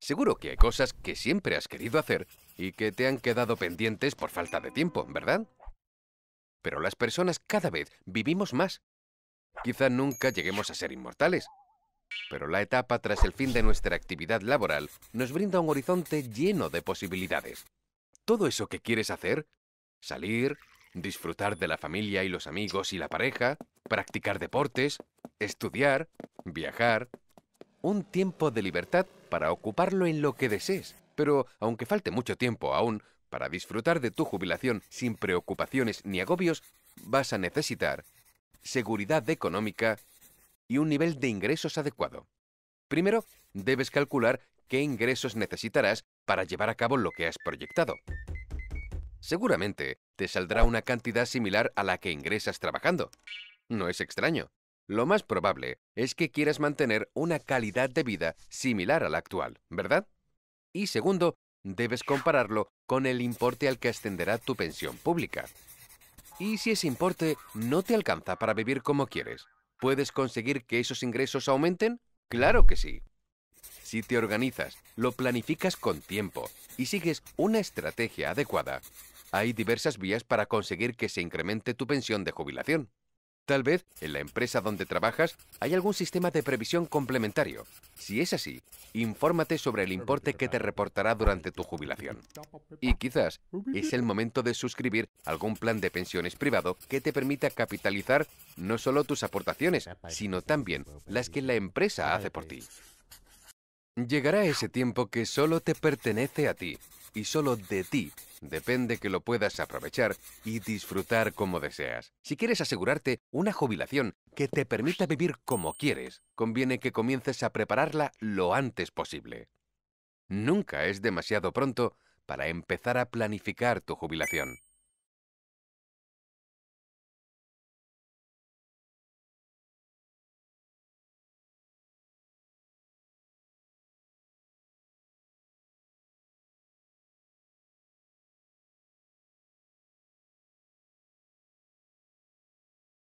Seguro que hay cosas que siempre has querido hacer y que te han quedado pendientes por falta de tiempo, ¿verdad? Pero las personas cada vez vivimos más. Quizá nunca lleguemos a ser inmortales, pero la etapa tras el fin de nuestra actividad laboral nos brinda un horizonte lleno de posibilidades. Todo eso que quieres hacer, salir, disfrutar de la familia y los amigos y la pareja, practicar deportes, estudiar, viajar, un tiempo de libertad para ocuparlo en lo que desees. Pero aunque falte mucho tiempo aún para disfrutar de tu jubilación sin preocupaciones ni agobios, vas a necesitar seguridad económica y un nivel de ingresos adecuado. Primero, debes calcular qué ingresos necesitarás para llevar a cabo lo que has proyectado. Seguramente te saldrá una cantidad similar a la que ingresas trabajando. No es extraño lo más probable es que quieras mantener una calidad de vida similar a la actual, ¿verdad? Y segundo, debes compararlo con el importe al que ascenderá tu pensión pública. Y si ese importe no te alcanza para vivir como quieres, ¿puedes conseguir que esos ingresos aumenten? Claro que sí. Si te organizas, lo planificas con tiempo y sigues una estrategia adecuada, hay diversas vías para conseguir que se incremente tu pensión de jubilación. Tal vez en la empresa donde trabajas hay algún sistema de previsión complementario. Si es así, infórmate sobre el importe que te reportará durante tu jubilación. Y quizás es el momento de suscribir algún plan de pensiones privado que te permita capitalizar no solo tus aportaciones, sino también las que la empresa hace por ti. Llegará ese tiempo que solo te pertenece a ti y solo de ti depende que lo puedas aprovechar y disfrutar como deseas. Si quieres asegurarte una jubilación que te permita vivir como quieres, conviene que comiences a prepararla lo antes posible. Nunca es demasiado pronto para empezar a planificar tu jubilación.